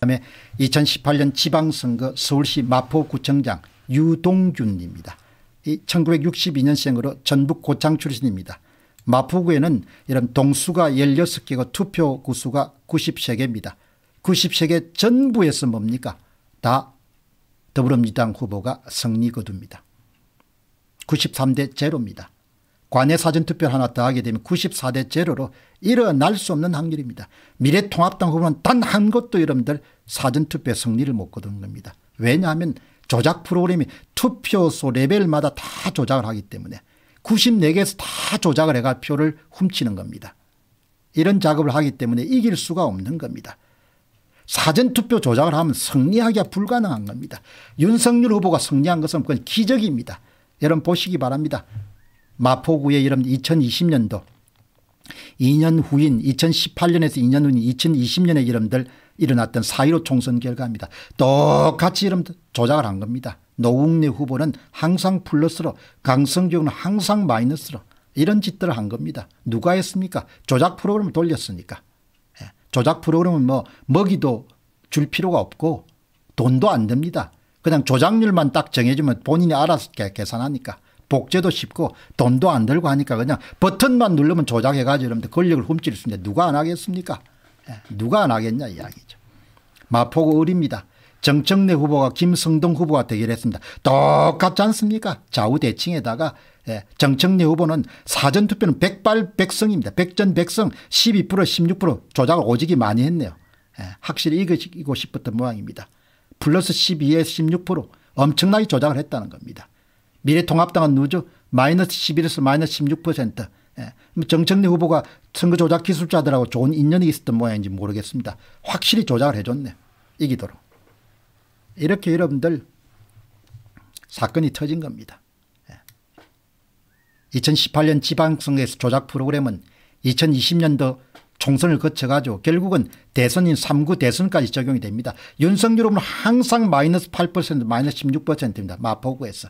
그다음에 2018년 지방선거 서울시 마포구청장 유동준입니다. 이 1962년생으로 전북 고창 출신입니다. 마포구에는 이런 동수가 16개고 투표 구수가 93개입니다. 93개 전부에서 뭡니까? 다 더불어민주당 후보가 승리 거둡니다. 93대 제로입니다. 관내 사전투표를 하나 더 하게 되면 94대 제로로 일어날 수 없는 확률입니다. 미래통합당 후보는 단 한 것도 여러분들 사전투표 승리를 못 거둔 겁니다. 왜냐하면 조작 프로그램이 투표소 레벨마다 다 조작을 하기 때문에 94개에서 다 조작을 해가 표를 훔치는 겁니다. 이런 작업을 하기 때문에 이길 수가 없는 겁니다. 사전투표 조작을 하면 승리하기가 불가능한 겁니다. 윤석열 후보가 승리한 것은 그건 기적입니다. 여러분 보시기 바랍니다. 마포구에 이름 2020년도 2년 후인 2018년에서 2년 후인 2020년에 이름들 일어났던 4.15 총선 결과입니다. 똑같이 이름 조작을 한 겁니다. 노웅래 후보는 항상 플러스로 강성규는 항상 마이너스로 이런 짓들을 한 겁니다. 누가 했습니까? 조작 프로그램을 돌렸으니까. 예, 조작 프로그램은 뭐 먹이도 줄 필요가 없고 돈도 안 됩니다. 그냥 조작률만 딱 정해주면 본인이 알아서 계산하니까. 복제도 쉽고 돈도 안 들고 하니까 그냥 버튼만 누르면 조작해가지고 이러면 권력을 훔칠 수 있는데 누가 안 하겠습니까? 예, 누가 안 하겠냐 이야기죠. 마포구 을입니다. 정청래 후보가 김성동 후보와 대결했습니다. 똑같지 않습니까? 좌우 대칭에다가 예, 정청래 후보는 사전투표는 백발백성입니다. 백전백성 12% 16% 조작을 오지기 많이 했네요. 예, 확실히 이기고 싶었던 모양입니다. 플러스 12에 16% 엄청나게 조작을 했다는 겁니다. 미래통합당은 누죠? 마이너스 11에서 마이너스 16%. 예. 뭐 정청래 후보가 선거 조작 기술자들하고 좋은 인연이 있었던 모양인지 모르겠습니다. 확실히 조작을 해줬네. 이기도록. 이렇게 여러분들 사건이 터진 겁니다. 2018년 예. 지방선거에서 조작 프로그램은 2020년도 총선을 거쳐가지고 결국은 대선인 3구 대선까지 적용이 됩니다. 윤석열 후보는 항상 마이너스 8% 마이너스 16%입니다. 마포구에서.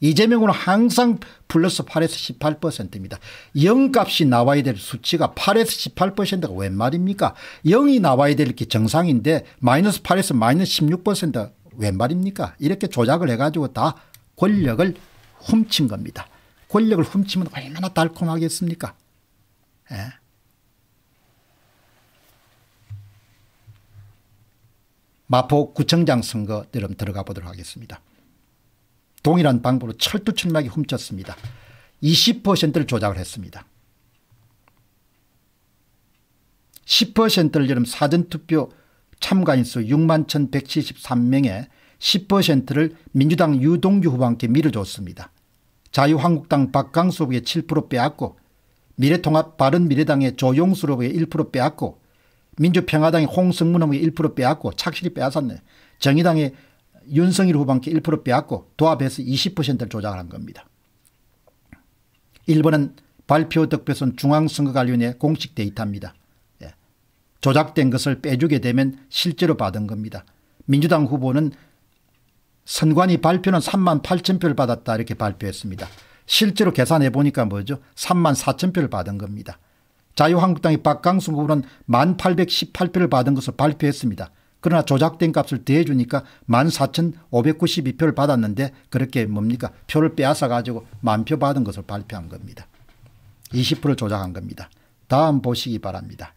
이재명 후보는 항상 플러스 8에서 18%입니다. 0값이 나와야 될 수치가 8에서 18%가 웬 말입니까? 0이 나와야 될 게 정상인데 마이너스 8에서 마이너스 16%웬 말입니까? 이렇게 조작을 해가지고 다 권력을 훔친 겁니다. 권력을 훔치면 얼마나 달콤하겠습니까? 예. 마포구청장 선거처럼 들어가 보도록 하겠습니다. 동일한 방법으로 철두철미하게 훔쳤습니다. 20%를 조작을 했습니다. 10%를 여름 사전투표 참가인수 6만 1173명에 10%를 민주당 유동규 후보한테 밀어줬습니다. 자유한국당 박강수 후보에 7% 빼앗고 미래통합 바른미래당의 조용수 후보에 1% 빼앗고 민주평화당의 홍승문 후보에 1% 빼앗고 착실히 빼앗았네. 정의당의 윤석일 후반기 1% 빼앗고 도합해서 20%를 조작한 겁니다. 일본은 발표 득표선 중앙선거관리위원회 공식 데이터입니다. 예. 조작된 것을 빼주게 되면 실제로 받은 겁니다. 민주당 후보는 선관위 발표는 3만 8천 표를 받았다 이렇게 발표했습니다. 실제로 계산해 보니까 뭐죠? 3만 4천 표를 받은 겁니다. 자유한국당의 박강수 후보는 1만 818표를 받은 것을 발표했습니다. 그러나 조작된 값을 대해주니까 14,592표를 받았는데 그렇게 뭡니까 표를 빼앗아 가지고 만표 받은 것을 발표한 겁니다. 20%를 조작한 겁니다. 다음 보시기 바랍니다.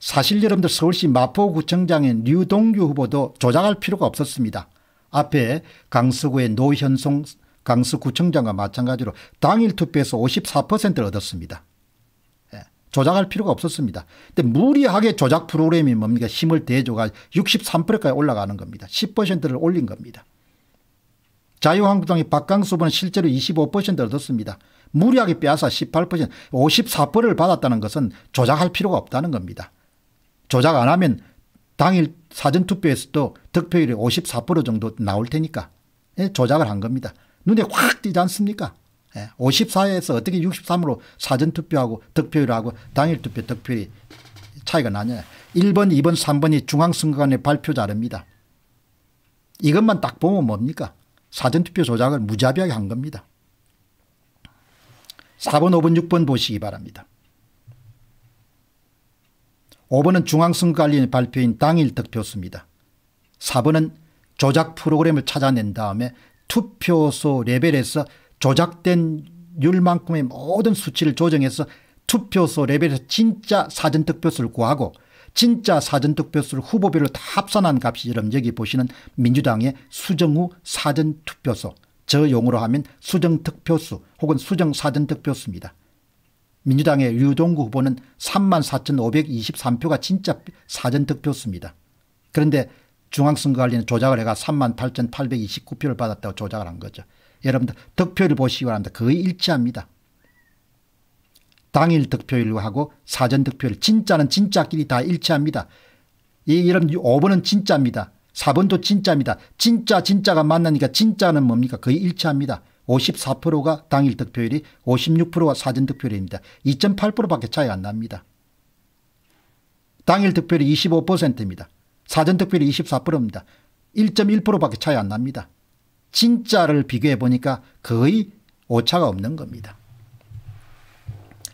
사실 여러분들 서울시 마포구청장인 류동규 후보도 조작할 필요가 없었습니다. 앞에 강서구의 노현송 강서구청장과 마찬가지로 당일 투표에서 54%를 얻었습니다. 조작할 필요가 없었습니다. 근데 무리하게 조작 프로그램이 뭡니까 힘을 대조가 63%까지 올라가는 겁니다. 10%를 올린 겁니다. 자유한국당의 박강수 후보는 실제로 25%를 얻었습니다. 무리하게 빼앗아 18% 54%를 받았다는 것은 조작할 필요가 없다는 겁니다. 조작 안 하면 당일 사전투표에서도 득표율이 54% 정도 나올 테니까 예, 조작을 한 겁니다. 눈에 확 띄지 않습니까 54에서 예, 어떻게 63으로 사전투표하고 득표율하고 당일투표 득표율이 차이가 나냐. 1번 2번 3번이 중앙선거관의 발표자랍니다. 이것만 딱 보면 뭡니까 사전투표 조작을 무자비하게 한 겁니다. 4번 5번 6번 보시기 바랍니다. 5번은 중앙선거관리의 발표인 당일 득표수입니다. 4번은 조작 프로그램을 찾아낸 다음에 투표소 레벨에서 조작된 율만큼의 모든 수치를 조정해서 투표소 레벨에서 진짜 사전득표수를 구하고 진짜 사전득표수를 후보별로 다 합산한 값이처럼 여기 보시는 민주당의 수정 후 사전투표소 저 용어로 하면 수정특표수 혹은 수정사전득표수입니다. 민주당의 유동구 후보는 34,523표가 진짜 사전득표수입니다. 그런데 중앙선거관리는 조작을 해가 38,829표를 받았다고 조작을 한 거죠. 여러분들 득표율 보시기 바랍니다. 거의 일치합니다. 당일 득표율하고 사전 득표율 진짜는 진짜끼리 다 일치합니다. 이 이런 5번은 진짜입니다. 4번도 진짜입니다. 진짜 진짜가 만나니까 진짜는 뭡니까? 거의 일치합니다. 54%가 당일 득표율이 56%가 사전 득표율입니다. 2.8%밖에 차이 안 납니다. 당일 득표율이 25%입니다. 사전 득표율이 24%입니다. 1.1%밖에 차이 안 납니다. 진짜를 비교해 보니까 거의 오차가 없는 겁니다.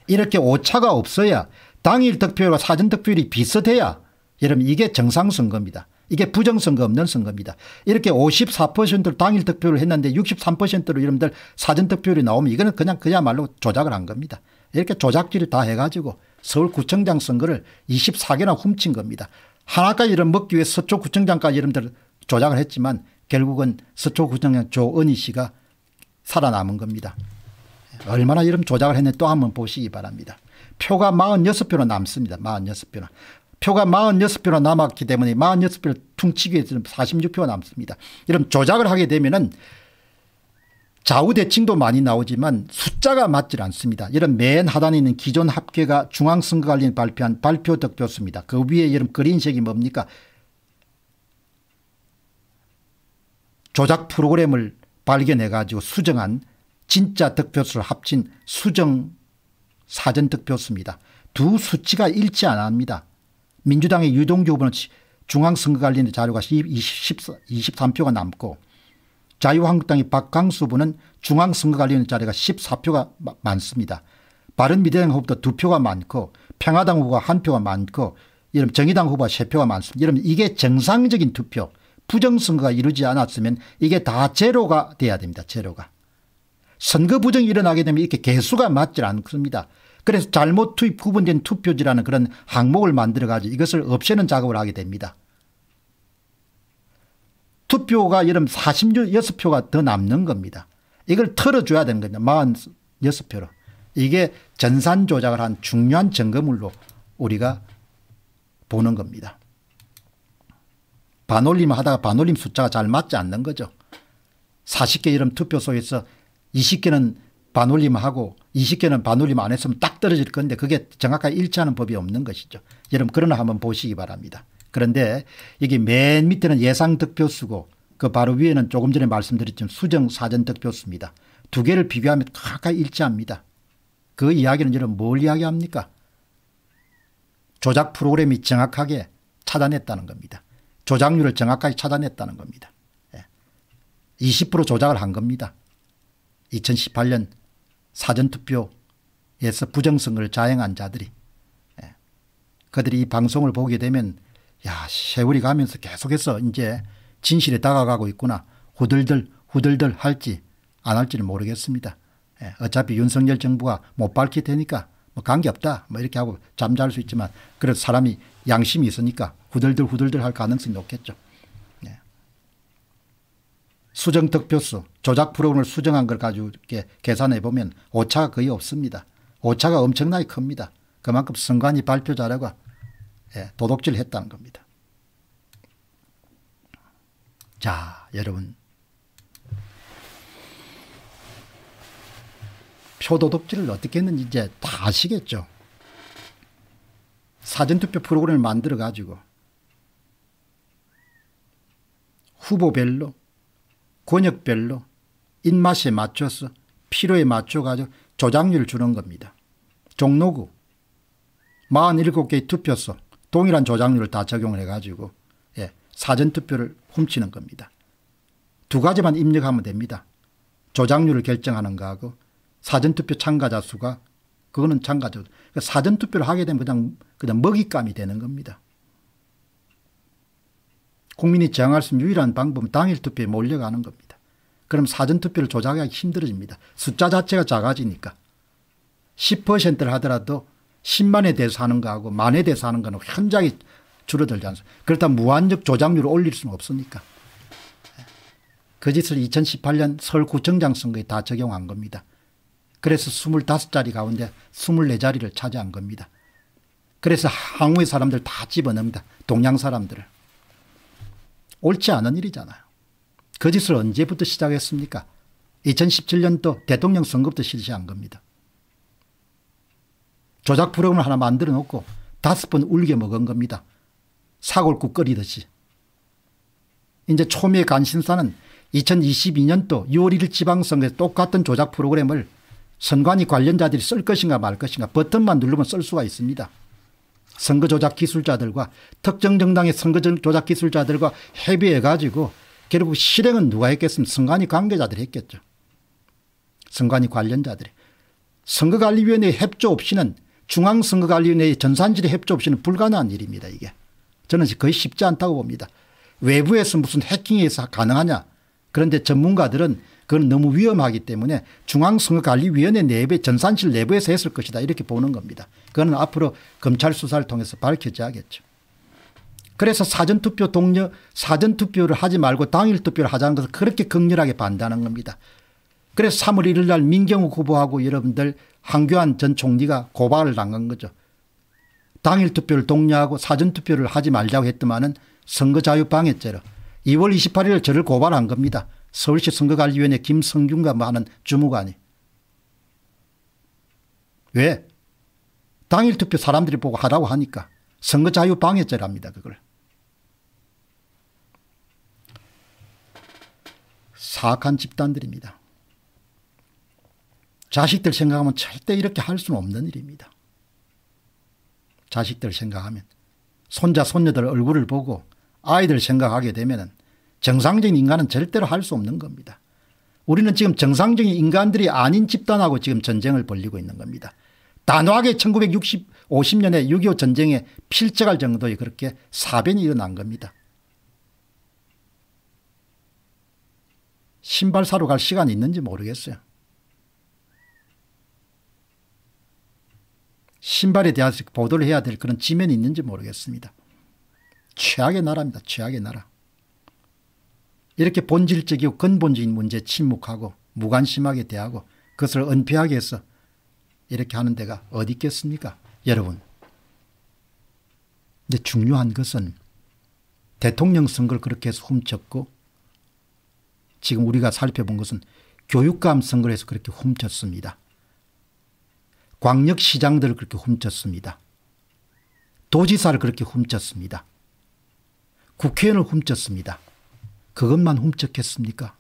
이렇게 오차가 없어야 당일 득표율과 사전 득표율이 비슷해야 여러분 이게 정상 선거입니다. 이게 부정선거 없는 선거입니다. 이렇게 54%를 당일 득표를 했는데 63%로 여러분들 사전 득표율이 나오면 이거는 그냥 그야말로 조작을 한 겁니다. 이렇게 조작질을 다 해가지고 서울구청장 선거를 24개나 훔친 겁니다. 하나까지 이런 먹기 위해 서초구청장까지 여러분들 조작을 했지만 결국은 서초구청장 조은희 씨가 살아남은 겁니다. 얼마나 이런 조작을 했는지 또 한번 보시기 바랍니다. 표가 46표로 남습니다. 46표나. 표가 46표로 남았기 때문에 46표를 퉁치기 위해서는 46표가 남습니다. 이런 조작을 하게 되면은 좌우대칭도 많이 나오지만 숫자가 맞질 않습니다. 이런 맨 하단에 있는 기존 합계가 중앙선거관리 발표한 발표 득표수입니다. 그 위에 이런 그린색이 뭡니까? 조작 프로그램을 발견해 가지고 수정한 진짜 득표수를 합친 수정 사전 득표수입니다. 두 수치가 일치 안 합니다. 민주당의 유동규 후보는 중앙선거관리위 자료가 23표가 남고 자유한국당의 박강수 후보는 중앙선거관리위 자료가 14표가 많습니다. 바른미래당 후보도 2표가 많고 평화당 후보가 1표가 많고 정의당 후보가 3표가 많습니다. 이러면 이게 정상적인 투표 부정선거가 이루지 않았으면 이게 다 제로가 돼야 됩니다. 제로가. 선거 부정이 일어나게 되면 이렇게 개수가 맞질 않습니다. 그래서 잘못 투입 구분된 투표지라는 그런 항목을 만들어 가지고 이것을 없애는 작업을 하게 됩니다. 투표가 여름 46표가 더 남는 겁니다. 이걸 털어줘야 되는 겁니다. 46표로. 이게 전산 조작을 한 중요한 증거물로 우리가 보는 겁니다. 반올림 하다가 반올림 숫자가 잘 맞지 않는 거죠. 40개 이름 투표소에서 20개는 반올림하고 20개는 반올림 안 했으면 딱 떨어질 건데 그게 정확하게 일치하는 법이 없는 것이죠. 여러분 그러나 한번 보시기 바랍니다. 그런데 이게 맨 밑에는 예상 득표수고 그 바로 위에는 조금 전에 말씀드렸지만 수정 사전 득표수입니다. 두 개를 비교하면 가까이 일치합니다. 그 이야기는 여러분 뭘 이야기합니까? 조작 프로그램이 정확하게 차단했다는 겁니다. 조작률을 정확하게 찾아냈다는 겁니다. 20% 예. 조작을 한 겁니다. 2018년 사전투표에서 부정선거를 자행한 자들이 예. 그들이 이 방송을 보게 되면 야 세월이 가면서 계속해서 이제 진실에 다가가고 있구나 후들들 후들들 할지 안 할지는 모르겠습니다. 예. 어차피 윤석열 정부가 못 밝힐 테니까 뭐 관계없다 뭐 이렇게 하고 잠잘 수 있지만 그래 사람이 양심이 있으니까 후들들 후들들 할 가능성이 높겠죠. 네. 수정 득표수 조작 프로그램을 수정한 걸 가지고 계산해 보면 오차가 거의 없습니다. 오차가 엄청나게 큽니다. 그만큼 선관위 발표 자료가 예, 도둑질 했다는 겁니다. 자 여러분 표도둑질을 어떻게 했는지 이제 다 아시겠죠. 사전투표 프로그램을 만들어 가지고 후보별로 권역별로 입맛에 맞춰서 필요에 맞춰가지고 조작률을 주는 겁니다. 종로구 47개의 투표소 동일한 조작률을 다 적용을 해가지고 예, 사전투표를 훔치는 겁니다. 두 가지만 입력하면 됩니다. 조작률을 결정하는 거하고 사전투표 참가자 수가 그거는 참가적. 그러 그러니까 사전투표를 하게 되면 그냥, 그냥 먹잇감이 되는 겁니다. 국민이 저항할 수 있는 유일한 방법은 당일투표에 몰려가는 겁니다. 그럼 사전투표를 조작하기 힘들어집니다. 숫자 자체가 작아지니까. 10%를 하더라도 10만에 대해서 하는 거하고 만에 대해서 하는 거는 현저히 줄어들지 않습니까? 그렇다 무한적 조작률을 올릴 수는 없으니까. 그 짓을 2018년 서울구청장 선거에 다 적용한 겁니다. 그래서 25자리 가운데 24자리를 차지한 겁니다. 그래서 항우의 사람들 다 집어넣습니다. 동양 사람들을. 옳지 않은 일이잖아요. 거짓을 그 언제부터 시작했습니까? 2017년도 대통령 선거부터 실시한 겁니다. 조작 프로그램을 하나 만들어 놓고 다섯 번 울게 먹은 겁니다. 사골국 끓이듯이. 이제 초미의 간신사는 2022년도 6월 1일 지방선거에서 똑같은 조작 프로그램을 선관위 관련자들이 쓸 것인가 말 것인가 버튼만 누르면 쓸 수가 있습니다. 선거 조작 기술자들과 특정 정당의 선거 조작 기술자들과 협의해 가지고 결국 실행은 누가 했겠습니까? 선관위 관계자들이 했겠죠. 선관위 관련자들이. 선거관리위원회 협조 없이는 중앙선거관리위원회의 전산실의 협조 없이는 불가능한 일입니다. 이게. 저는 거의 쉽지 않다고 봅니다. 외부에서 무슨 해킹해서 가능하냐. 그런데 전문가들은 그건 너무 위험하기 때문에 중앙선거관리위원회 내부의 전산실 내부에서 했을 것이다 이렇게 보는 겁니다. 그건 앞으로 검찰 수사를 통해서 밝혀져야겠죠. 그래서 사전투표 동료 사전투표를 하지 말고 당일투표를 하자는 것을 그렇게 격렬하게 반대하는 겁니다. 그래서 3월 1일 날 민경욱 후보하고 여러분들 황교안 전 총리가 고발을 당한 거죠. 당일투표를 독려하고 사전투표를 하지 말자고 했더만은 선거자유방해죄로 2월 28일 저를 고발한 겁니다. 서울시 선거관리위원회 김성균과 많은 주무관이. 왜? 당일 투표 사람들이 보고 하라고 하니까 선거 자유 방해죄랍니다. 그걸. 사악한 집단들입니다. 자식들 생각하면 절대 이렇게 할 수는 없는 일입니다. 자식들 생각하면 손자 손녀들 얼굴을 보고 아이들 생각하게 되면 정상적인 인간은 절대로 할 수 없는 겁니다. 우리는 지금 정상적인 인간들이 아닌 집단하고 지금 전쟁을 벌리고 있는 겁니다. 단호하게 1960, 50년에 6.25 전쟁에 필적할 정도의 그렇게 사변이 일어난 겁니다. 신발 사러 갈 시간이 있는지 모르겠어요. 신발에 대한 보도를 해야 될 그런 지면이 있는지 모르겠습니다. 최악의 나라입니다. 최악의 나라. 이렇게 본질적이고 근본적인 문제에 침묵하고 무관심하게 대하고 그것을 은폐하게 해서 이렇게 하는 데가 어디 있겠습니까? 여러분 이제 중요한 것은 대통령 선거를 그렇게 해서 훔쳤고 지금 우리가 살펴본 것은 교육감 선거를 해서 그렇게 훔쳤습니다. 광역시장들을 그렇게 훔쳤습니다. 도지사를 그렇게 훔쳤습니다. 국회의원을 훔쳤습니다. 그것만 훔쳤겠습니까?